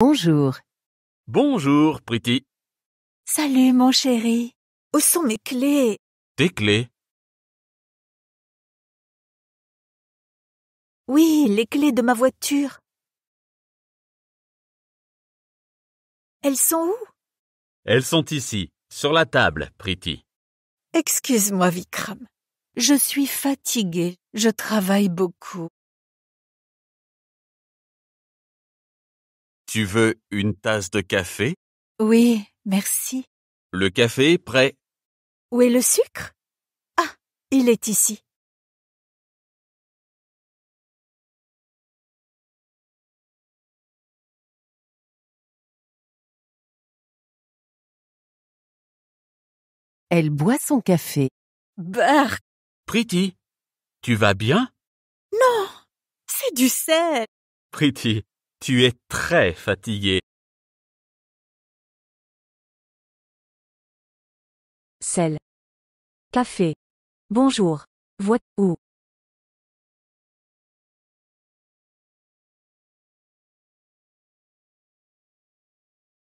Bonjour. Bonjour, Priti. Salut, mon chéri. Où sont mes clés Tes clés Oui, les clés de ma voiture. Elles sont où Elles sont ici, sur la table, Priti. Excuse-moi, Vikram. Je suis fatiguée, je travaille beaucoup. Tu veux une tasse de café Oui, merci. Le café est prêt. Où est le sucre Ah, il est ici. Elle boit son café. Burke. Pretty, tu vas bien Non, c'est du sel. Pretty tu es très fatigué. 'Sel. Café. Bonjour. vois Où.